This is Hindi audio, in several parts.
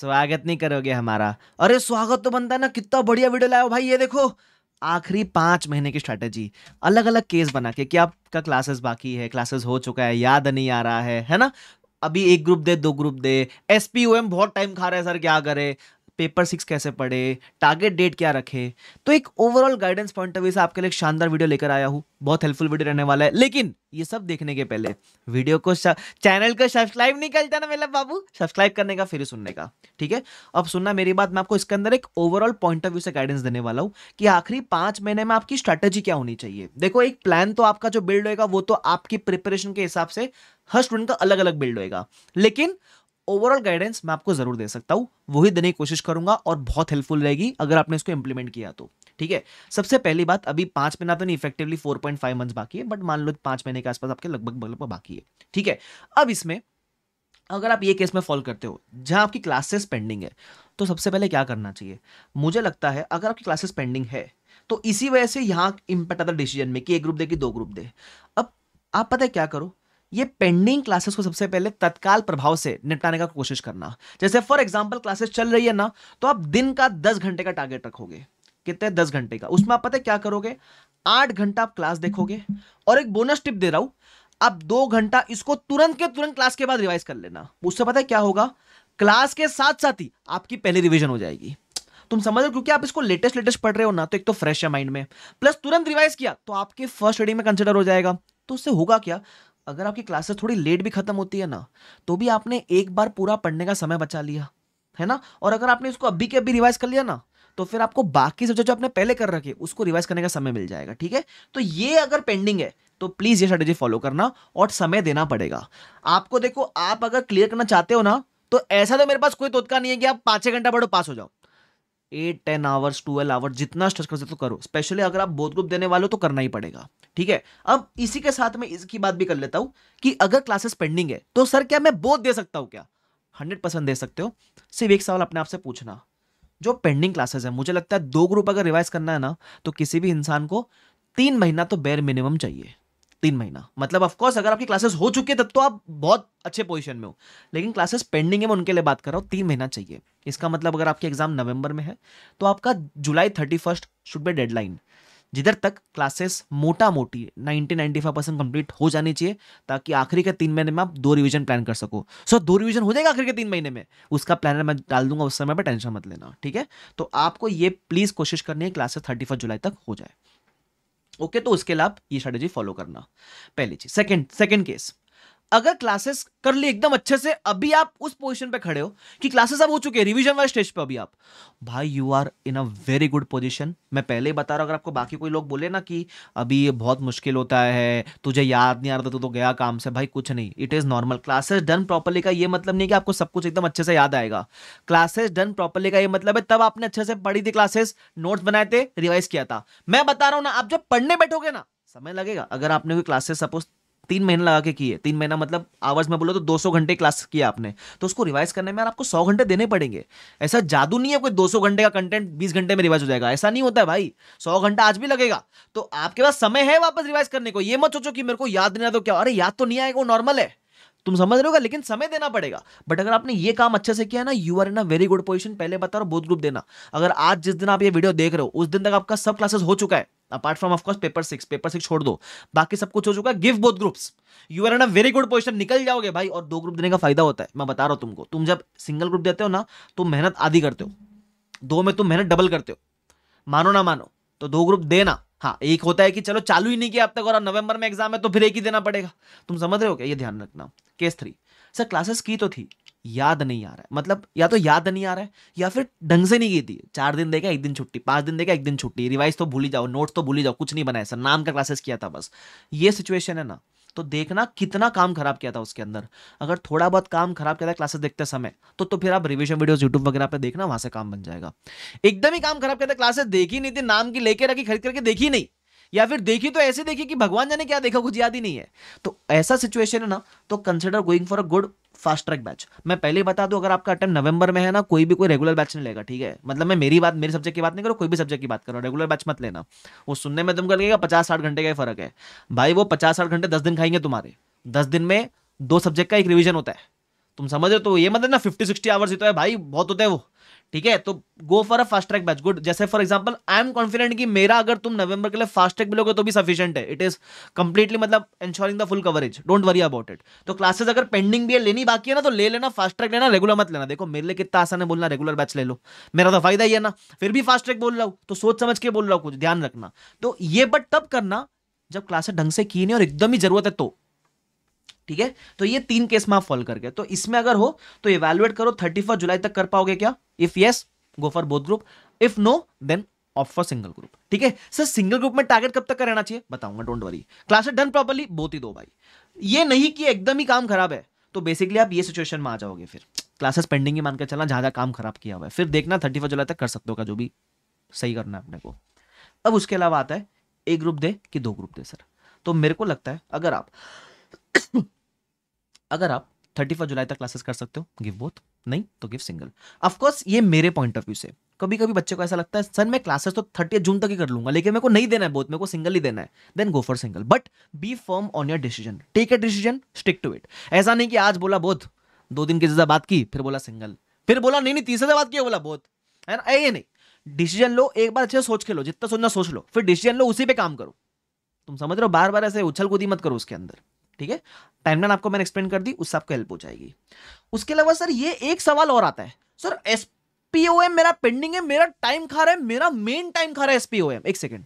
स्वागत नहीं करोगे हमारा अरे स्वागत तो बनता है ना कितना बढ़िया वीडियो लाया भाई ये देखो आखिरी पांच महीने की स्ट्रैटेजी अलग अलग केस बना के कि आपका क्लासेस बाकी है क्लासेस हो चुका है याद नहीं आ रहा है है ना अभी एक ग्रुप दे दो ग्रुप दे एस बहुत टाइम खा रहे हैं सर क्या करे पेपर सिक्स कैसे पढ़े टारगेट डेट क्या रखे तो एक overall guidance point of view से आपके लिए शानदार वीडियो लेकर आया हूँ बहुत हेल्पफुल वीडियो रहने वाला है लेकिन ये सब देखने के पहले वीडियो को चैनल को सब्सक्राइब नहीं करता ना मेरा बाबू सब्सक्राइब करने का फिर सुनने का ठीक है अब सुनना मेरी बात मैं आपको इसके अंदर एक ओवरऑल पॉइंट ऑफ व्यू से गाइडेंस देने वाला हूँ कि आखिरी पांच महीने में आपकी स्ट्रैटेजी क्या होनी चाहिए देखो एक प्लान तो आपका जो बिल्ड होगा वो तो आपकी प्रिपरेशन के हिसाब से हर स्टूडेंट का अलग अलग बिल्ड होगा लेकिन ओवरऑल गाइडेंस मैं आपको जरूर दे सकता हूं वही देने की कोशिश करूंगा और बहुत हेल्पफुल रहेगी अगर आपने इसको इंप्लीमेंट किया तो ठीक है सबसे पहली बात अभी पांच महीना तो नहीं effectively four point five month बाकी है बट मान लो पांच महीने के आसपास आपके लगभग लगभग बाकी है ठीक है अब इसमें अगर आप ये केस में फॉलो करते हो जहां आपकी क्लासेस पेंडिंग है तो सबसे पहले क्या करना चाहिए मुझे लगता है अगर आपकी क्लासेस पेंडिंग है तो इसी वजह से यहां इम्पैक्ट आता डिसीजन में कि एक ग्रुप दे कि दो ग्रुप दे अब आप पता है क्या करो ये पेंडिंग क्लासेस को सबसे पहले तत्काल प्रभाव से निपटाने का कोशिश करना जैसे फॉर एग्जाम्पल क्लासेस चल रही है ना तो आप दिन का दस घंटे का टारगेट रखोगे कितने दस घंटे का उसमें आप पता क्या करोगे आठ घंटा आप क्लास देखोगे और एक बोनस टिप दे रहा हूं आप दो घंटा इसको तुरंत के तुरंत क्लास के बाद रिवाइज कर लेना उससे पता है क्या होगा क्लास के साथ साथ ही आपकी पहली रिविजन हो जाएगी तुम समझ रहे हो क्योंकि आप इसको लेटेस्ट लेटेस्ट पढ़ रहे हो ना तो एक तो फ्रेश है माइंड में प्लस तुरंत रिवाइज किया तो आपके फर्स्ट रेडिंग में कंसिडर हो जाएगा तो उससे होगा क्या अगर आपकी क्लासेस थोड़ी लेट भी ख़त्म होती है ना तो भी आपने एक बार पूरा पढ़ने का समय बचा लिया है ना और अगर आपने इसको अभी के अभी रिवाइज कर लिया ना तो फिर आपको बाकी सब्जेक्ट जो आपने पहले कर रखे उसको रिवाइज करने का समय मिल जाएगा ठीक है तो ये अगर पेंडिंग है तो प्लीज़ ये स्ट्रेटेजी फॉलो करना और समय देना पड़ेगा आपको देखो आप अगर क्लियर करना चाहते हो ना तो ऐसा तो मेरे पास कोई तोतका नहीं है कि आप पाँच छः घंटा पढ़ो पास हो जाओ eight ten hours twelve hours जितना स्ट्रेस कर सकते हो तो करो स्पेशली अगर आप बोध ग्रुप देने वाले हो तो करना ही पड़ेगा ठीक है अब इसी के साथ मैं इसकी बात भी कर लेता हूँ कि अगर क्लासेस पेंडिंग है तो सर क्या मैं बोध दे सकता हूँ क्या हंड्रेड परसेंट दे सकते हो सिर्फ एक सवाल अपने आप से पूछना जो पेंडिंग क्लासेस है मुझे लगता है दो ग्रुप अगर रिवाइज करना है ना तो किसी भी इंसान को तीन महीना तो बेर मिनिमम चाहिए तीन महीना मतलब ऑफकोर्स अगर आपकी क्लासेस हो चुकी है तब तो आप बहुत अच्छे पोजीशन में हो लेकिन क्लासेस पेंडिंग है मैं उनके लिए बात कर रहा हूँ तीन महीना चाहिए इसका मतलब अगर आपके एग्जाम नवंबर में है तो आपका July thirty first should be deadline जिधर तक क्लासेस मोटा मोटी ninety ninety five percent complete हो जानी चाहिए ताकि आखिरी के तीन महीने में आप दो रिवीजन प्लान कर सको सो so, दो रिवीजन हो जाएगा आखिरी के तीन महीने में उसका प्लानर मैं डाल दूंगा उस समय पर टेंशन मत लेना ठीक है तो आपको ये प्लीज़ कोशिश करनी है क्लासेस थर्टी फर्स्ट जुलाई तक हो जाए ओके तो उसके लिए आप ये स्ट्रेटेजी फॉलो करना पहली चीज सेकंड सेकंड केस अगर क्लासेस कर ली एकदम अच्छे से अभी आप उस पोजीशन पे खड़े हो कि क्लासेस अब हो चुके हैं रिवीजन वाले स्टेज पे अभी आप भाई you are in a very good position मैं पहले ही बता रहा हूँ अगर आपको बाकी कोई लोग बोले ना कि अभी ये बहुत मुश्किल होता है तुझे याद नहीं आ रहा तू तो गया काम से भाई कुछ नहीं it is normal classes done properly का ये मतलब नहीं कि आपको सब कुछ एकदम अच्छे से याद आएगा क्लासेस डन प्रॉपरली का ये मतलब है तब आपने अच्छे से पढ़ी थी क्लासेस नोट्स बनाए थे रिवाइज किया था मैं बता रहा हूँ ना आप जब पढ़ने बैठोगे ना समय लगेगा अगर आपने कोई क्लासेस सपोज तीन महीने लगा के किए तीन महीना मतलब आवर्स में बोलो तो 200 घंटे क्लास किया आपने तो उसको रिवाइज करने में आपको 100 घंटे देने पड़ेंगे ऐसा जादू नहीं है कोई 200 घंटे का कंटेंट 20 घंटे में रिवाइज हो जाएगा ऐसा नहीं होता है भाई 100 घंटा आज भी लगेगा तो आपके पास समय है वापस रिवाइज करने को ये मत सोचो कि मेरे को याद नहीं आता तो क्या अरे याद तो नहीं आएगा वो नॉर्मल है तुम समझ रहे होगा लेकिन समय देना पड़ेगा बट अगर आपने ये काम अच्छे से किया ना you are in a very good position पहले बता बोध ग्रुप देना अगर आज जिस दिन आप ये वीडियो देख रहे हो उस दिन तक आपका सब क्लासेस हो चुका है apart from of course paper six paper six छोड़ दो बाकी सब कुछ हो चुका है give both groups you are in a very good position निकल जाओगे भाई और दो ग्रुप देने का फायदा होता है मैं बता रहा हूँ तुमको तुम जब सिंगल ग्रुप देते हो ना तो मेहनत आधी करते हो दो में तुम मेहनत डबल करते हो मानो ना मानो तो दो ग्रुप देना हाँ एक होता है कि चलो चालू ही नहीं किया अब तक और नवंबर में एग्जाम है तो फिर एक ही देना पड़ेगा तुम समझ रहे हो क्या ये ध्यान रखना केस थ्री सर क्लासेस की तो थी याद नहीं आ रहा है मतलब या तो याद नहीं आ रहा है या फिर ढंग से नहीं की थी चार दिन देखा एक दिन छुट्टी पांच दिन देखा एक दिन छुट्टी रिवाइज तो भूल ही जाओ नोट्स तो भूल ही जाओ कुछ नहीं बनाया सर नाम का क्लासेस किया था बस ये सिचुएशन है ना तो देखना कितना काम खराब किया था उसके अंदर अगर थोड़ा बहुत काम खराब किया था क्लासेस देखते समय तो तो फिर आप रिविजन वीडियोस यूट्यूब वगैरह पे देखना वहां से काम बन जाएगा एकदम ही काम खराब किया था क्लासेस देखी नहीं थी नाम की लेके रखी खरीद करके देखी नहीं या फिर देखी तो ऐसे देखी कि भगवान जाने क्या देखा कुछ याद ही नहीं है तो ऐसा सिचुएशन है ना तो consider going for a good fast track batch मैं पहले बता दूं अगर आपका अटैम्प नवंबर में है ना कोई भी कोई रेगुलर बैच नहीं लेगा ठीक है मतलब मैं मेरी बात मेरे सब्जेक्ट की बात नहीं करो कोई भी सब्जेक्ट की बात करो रेगुलर बैच मत लेना वो सुनने में तुमको लगेगा पचास साठ घंटे का ही फर्क है भाई वो पचास साठ घंटे दस दिन खाएंगे तुम्हारे दस दिन में दो सब्जेक्ट का एक रिविजन होता है तुम समझ रहे हो तो ये मतलब ना फिफ्टी सिक्सटी आवर्स ही तो है भाई बहुत होता है वो ठीक है तो go for a fast track batch good जैसे for example I am confident कि मेरा अगर तुम नवंबर के लिए फास्ट ट्रैक मिलोगे तो भी सफिशिएंट है इट इज कंप्लीटली मतलब ensuring the full coverage don't worry about it तो क्लासेस अगर पेंडिंग भी है लेनी बाकी है ना तो ले लेना फास्ट ट्रैक लेना रेगुलर मत लेना देखो मेरे लिए कितना आसान है बोलना रेगुलर बैच ले लो मेरा तो फायदा ही है ना फिर भी फास्ट ट्रैक बोल रहा हूँ तो सोच समझ के बोल रहा हूँ कुछ ध्यान रखना तो ये बट तब करना जब क्लासेस ढंग से की नहीं और एकदम ही जरूरत है तो ठीक है तो ये तीन केस में आप फॉलो करके तो इसमें अगर हो तो इवेल्युएट करो थर्टी जुलाई तक कर पाओगे क्या if yes go for both group if no then opt for single group ठीक है सर सिंगल ग्रुप में टारगेट कब तक रहना चाहिए बताऊंगा don't worry classes done properly बहुत ही दो भाई ये नहीं कि एकदम ही काम खराब है तो बेसिकली आप ये सिचुएशन में आ जाओगे फिर क्लासेस पेंडिंग ही मानकर चलना जहां जहां काम खराब किया हुआ है फिर देखना थर्टी फर्स्ट जुलाई तक कर सकते हो जो भी सही करना है अपने को अब उसके अलावा आता है एक ग्रुप दे कि दो ग्रुप दे सर तो मेरे को लगता है अगर आप अगर आप थर्टी फर्स्ट जुलाई तक क्लासेस कर सकते हो गिव बोथ नहीं तो गिव सिंगल ऑफकोर्स ये मेरे पॉइंट ऑफ व्यू से कभी कभी बच्चे को ऐसा लगता है सर मैं क्लासेस तो थर्टी जून तक ही कर लूंगा लेकिन मेरे को नहीं देना है बोथ मेरे को सिंगल ही देना है then go for single but be firm on your decision take a decision stick to it ऐसा नहीं कि आज बोला बोथ दो दिन के ज्यादा बात की फिर बोला सिंगल फिर बोला नहीं नहीं तीसरे बात किया बोला बोथ है ना ये नहीं डिसीजन लो एक बार अच्छे से सोच के लो जितना सोचना सोच लो फिर डिसीजन लो उसी पे काम करो तुम समझ रहे हो बार बार ऐसे उछल कूदी मत करो उसके अंदर ठीक है टाइमलाइन आपको मैंने एक्सप्लेन कर दी उससे आपको हेल्प हो जाएगी उसके अलावा सर ये एक सवाल और आता है सर एस एसपीओएम मेरा पेंडिंग है मेरा टाइम खा रहा है मेरा मेन टाइम खा रहा है एसपीओएम एक सेकेंड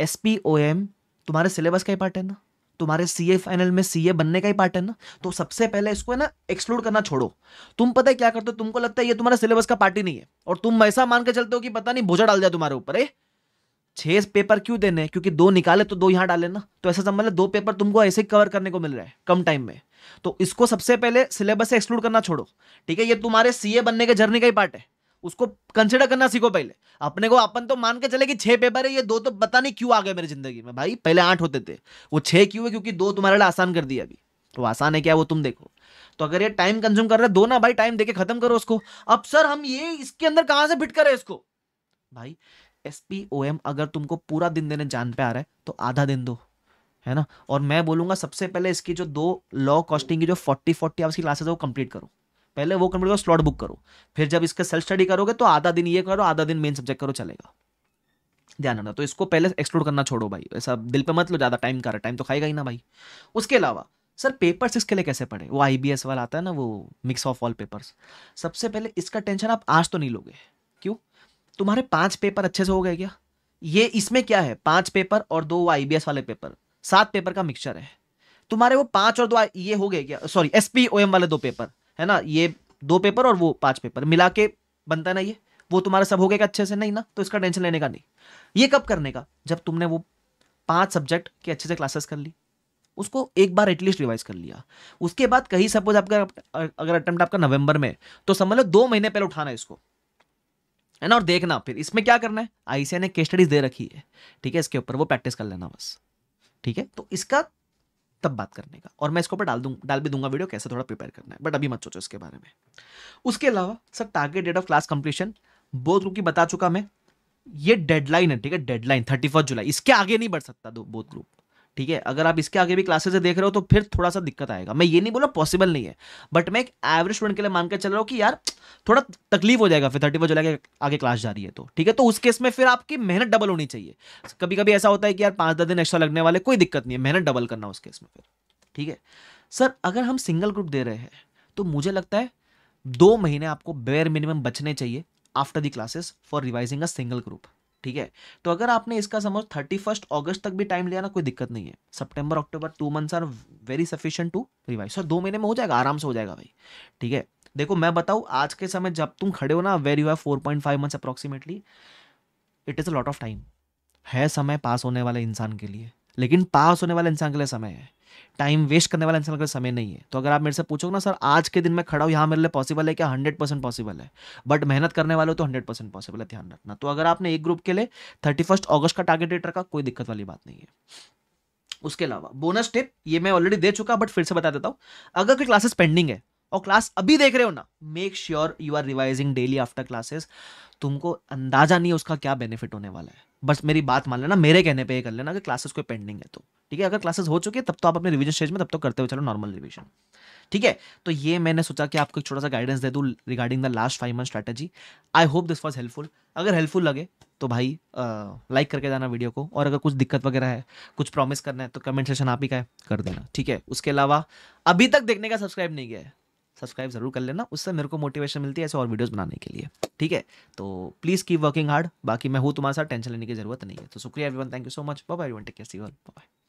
एसपीओएम तुम्हारे सिलेबस का ही पार्ट है ना तुम्हारे सीए फाइनल में सीए बनने का ही पार्ट है ना तो सबसे पहले इसको है ना एक्सक्लूड करना छोड़ो तुम पता है क्या करते हो तुमको लगता है ये तुम्हारा सिलेबस का पार्ट ही नहीं है और तुम ऐसा मान के चलते हो कि पता नहीं भोजा डाल जाए तुम्हारे ऊपर है छह पेपर क्यों देने क्योंकि दो निकाले तो दो यहाँ डाले ना तो ऐसा समझ लो दो पेपर तुमको ऐसे ही कवर करने को मिल रहा है कम टाइम में तो इसको सबसे पहले सिलेबस से एक्सक्लूड करना छोड़ो ठीक है ये तुम्हारे सीए बनने के जर्नी का ही पार्ट है उसको कंसिडर करना सीखो पहले अपने को अपन तो मान के चले कि छह पेपर है ये दो तो पता नहीं क्यों आ गए मेरी जिंदगी में भाई पहले आठ होते थे वो छह क्यों है क्योंकि दो तुम्हारे लिए आसान कर दिया अभी तो आसान है क्या वो तुम देखो तो अगर ये टाइम कंज्यूम कर रहे दो ना भाई टाइम देके खत्म करो उसको अब सर हम ये इसके अंदर कहाँ से फिट करें इसको भाई एस पी ओ एम अगर तुमको पूरा दिन देने जान पे आ रहा है तो आधा दिन दो है ना और मैं बोलूंगा सबसे पहले इसकी जो दो लॉ कॉस्टिंग की जो फोर्टी फोर्टी आवर्स की क्लासेस है वो कंप्लीट करो पहले वो कंप्लीट करो स्लॉट बुक करो फिर जब इसका सेल्फ स्टडी करोगे तो आधा दिन ये करो आधा दिन मेन सब्जेक्ट करो चलेगा ध्यान रखना तो इसको पहले एक्सप्लोर करना छोड़ो भाई ऐसा दिल पे मत लो ज़्यादा टाइम का टाइम तो खाएगा ही ना भाई उसके अलावा सर पेपर सिक्स के लिए कैसे पढ़े वो आई वाला आता है ना वो मिक्स ऑफ ऑल पेपर्स सबसे पहले इसका टेंशन आप आज तो नहीं लोगे क्यों तुम्हारे पांच पेपर अच्छे से हो गए क्या ये इसमें क्या है पांच पेपर और दो आई वाले पेपर सात पेपर का मिक्सचर है तुम्हारे वो पांच और दो ये हो गए क्या सॉरी एस वाले दो पेपर है ना ये दो पेपर और वो पांच पेपर मिला के बनता है ना ये वो तुम्हारा सब हो गया अच्छे से नहीं ना तो इसका टेंशन लेने का नहीं ये कब करने का जब तुमने वो पांच सब्जेक्ट के अच्छे से क्लासेस कर ली उसको एक बार एटलीस्ट रिवाइज कर लिया उसके बाद कहीं सपोज आपका अगर अटेम्प्ट आपका नवंबर में तो समझ लो दो महीने पहले उठाना है इसको है ना और देखना फिर इसमें क्या करना है आईसीआई ने के स्टडीज दे रखी है ठीक है इसके ऊपर वो प्रैक्टिस कर लेना बस ठीक है तो इसका तब बात करने का और मैं इसके ऊपर डाल दूँ डाल भी दूंगा वीडियो कैसे थोड़ा प्रिपेयर करना है बट अभी मत सोचो इसके बारे में उसके अलावा sir target date of class completion both group की बता चुका मैं ये डेडलाइन है ठीक है डेडलाइन थर्टी फर्स्ट जुलाई इसके आगे नहीं बढ़ सकता दो बोध ग्रुप ठीक है अगर आप इसके आगे भी क्लासेस देख रहे हो तो फिर थोड़ा सा दिक्कत आएगा मैं ये नहीं बोला पॉसिबल नहीं है बट मैं एक एवरेज स्टूडेंट के लिए मानकर चल रहा हूँ कि यार थोड़ा तकलीफ हो जाएगा फिर थर्टी फोर जुलाई के आगे क्लास जा रही है तो ठीक है तो उस केस में फिर आपकी मेहनत डबल होनी चाहिए कभी कभी ऐसा होता है कि यार पाँच दस दिन एक्स्ट्रा लगने वाले कोई दिक्कत नहीं है मेहनत डबल करना उस केस में फिर ठीक है सर अगर हम सिंगल ग्रुप दे रहे हैं तो मुझे लगता है दो महीने आपको बेयर मिनिमम बचने चाहिए after the classes for revising a single group ठीक है तो अगर आपने इसका समझ थर्टी फर्स्ट ऑगस्ट तक भी टाइम लिया ना कोई दिक्कत नहीं है September October two months are very sufficient to revise sir दो महीने में हो जाएगा आराम से हो जाएगा भाई ठीक है देखो मैं बताऊँ आज के समय जब तुम खड़े हो ना where you have four point five months approximately it is a lot of time है समय पास होने वाले इंसान के लिए लेकिन पास होने वाले इंसान के लिए समय है टाइम वेस्ट करने वाला इंसान का समय नहीं है तो अगर आप मेरे से पूछोगे ना सर आज के दिन में खड़ा हूँ यहाँ मेरे लिए पॉसिबल है क्या हंड्रेड परसेंट पॉसिबल है बट मेहनत करने वाले हो तो हंड्रेड परसेंट पॉसिबल है ध्यान रखना तो अगर आपने एक ग्रुप के लिए थर्टी फर्स्ट ऑगस्ट का टारगेट डेट रखा कोई दिक्कत वाली बात नहीं है उसके अलावा बोनस टिप ये मैं ऑलरेडी दे चुका बट फिर से बता देता हूँ अगर कोई क्लासेस पेंडिंग है और क्लास अभी देख रहे हो ना make sure you are revising daily after classes तुमको अंदाजा नहीं है उसका क्या बेनिफिट होने वाला है बस मेरी बात मान लेना मेरे कहने पे ये कर लेना अगर क्लासेस कोई पेंडिंग है तो ठीक है अगर क्लासेस हो चुकी है तब तो आप अपने रिवीजन स्टेज में तब तो करते हुए चलो नॉर्मल रिवीजन ठीक है तो ये मैंने सोचा कि आपको एक छोटा सा गाइडेंस दे दूँ regarding the last five month strategy I hope this was helpful अगर हेल्पफुल लगे तो भाई लाइक करके जाना वीडियो को और अगर कुछ दिक्कत वगैरह है कुछ प्रॉमिस करना है तो कमेंट सेशन आप ही का है कर देना ठीक है उसके अलावा अभी तक देखने का सब्सक्राइब नहीं किया है सब्सक्राइब जरूर कर लेना उससे मेरे को मोटिवेशन मिलती है ऐसे और वीडियोस बनाने के लिए ठीक है तो प्लीज़ कीप वर्किंग हार्ड बाकी मैं हूँ तुम्हारे साथ टेंशन लेने की जरूरत नहीं है तो शुक्रिया everyone thank you so much bye everyone take care see all bye